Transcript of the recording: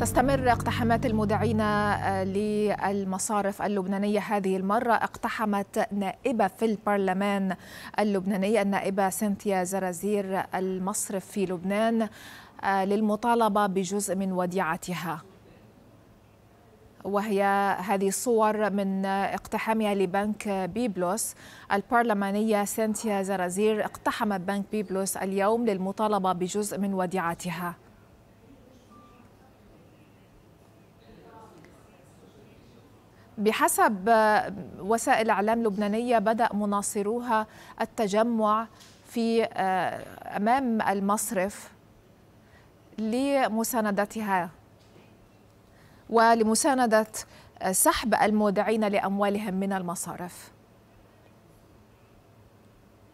تستمر اقتحامات المدعين آه، للمصارف اللبنانية هذه المرة اقتحمت نائبة في البرلمان اللبناني النائبة سنتيا زرازير المصرف في لبنان آه، للمطالبة بجزء من وديعتها وهي هذه صور من اقتحامها لبنك بيبلوس البرلمانية سنتيا زرازير اقتحمت بنك بيبلوس اليوم للمطالبة بجزء من وديعتها بحسب وسائل اعلام لبنانيه بدا مناصروها التجمع في آه، امام المصرف لمساندتها ولمسانده سحب المودعين لاموالهم من المصارف